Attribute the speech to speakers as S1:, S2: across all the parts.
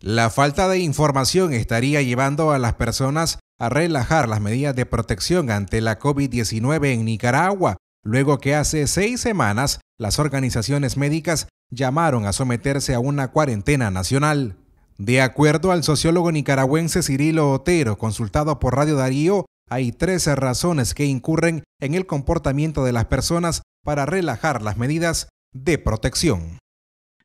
S1: La falta de información estaría llevando a las personas a relajar las medidas de protección ante la COVID-19 en Nicaragua, luego que hace seis semanas las organizaciones médicas llamaron a someterse a una cuarentena nacional. De acuerdo al sociólogo nicaragüense Cirilo Otero, consultado por Radio Darío, hay 13 razones que incurren en el comportamiento de las personas para relajar las medidas de protección.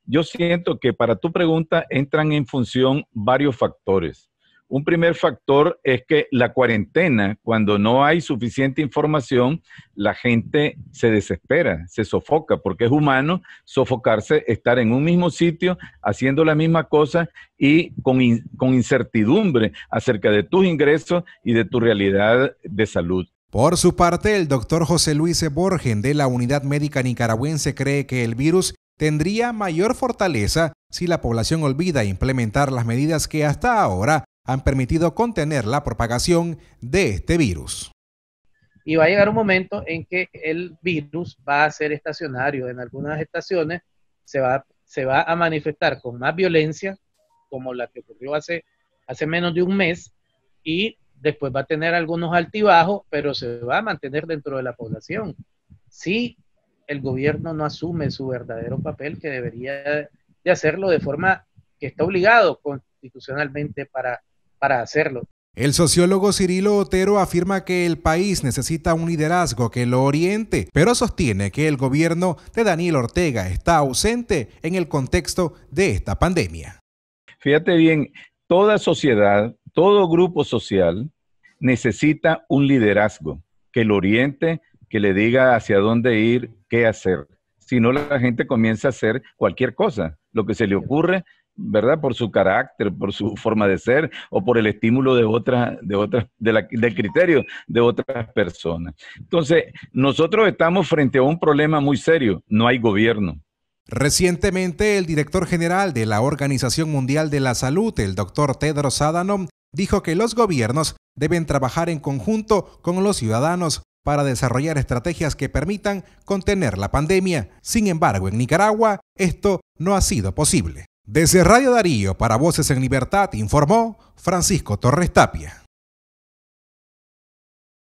S2: Yo siento que para tu pregunta entran en función varios factores. Un primer factor es que la cuarentena, cuando no hay suficiente información, la gente se desespera, se sofoca, porque es humano sofocarse, estar en un mismo sitio, haciendo la misma cosa y con, incertidumbre acerca de tus ingresos y de tu realidad de salud.
S1: Por su parte, el doctor José Luis Borgen de la Unidad Médica Nicaragüense cree que el virus tendría mayor fortaleza si la población olvida implementar las medidas que hasta ahora han permitido contener la propagación de este virus.
S3: Y va a llegar un momento en que el virus va a ser estacionario. En algunas estaciones se va, a manifestar con más violencia, como la que ocurrió hace, hace menos de un mes, y después va a tener algunos altibajos, pero se va a mantener dentro de la población. Sí el gobierno no asume su verdadero papel que debería de hacerlo de forma que está obligado constitucionalmente para, para hacerlo.
S1: El sociólogo Cirilo Otero afirma que el país necesita un liderazgo que lo oriente, pero sostiene que el gobierno de Daniel Ortega está ausente en el contexto de esta pandemia.
S2: Fíjate bien, toda sociedad, todo grupo social necesita un liderazgo que lo oriente, que le diga hacia dónde ir, qué hacer. Si no, la gente comienza a hacer cualquier cosa, lo que se le ocurre, ¿verdad? Por su carácter, por su forma de ser o por el estímulo de otra de otras, del criterio de otras personas. Entonces, nosotros estamos frente a un problema muy serio. No hay gobierno.
S1: Recientemente, el director general de la Organización Mundial de la Salud, el doctor Tedros Adhanom, dijo que los gobiernos deben trabajar en conjunto con los ciudadanos para desarrollar estrategias que permitan contener la pandemia. Sin embargo, en Nicaragua esto no ha sido posible. Desde Radio Darío para Voces en Libertad informó Francisco Torres Tapia.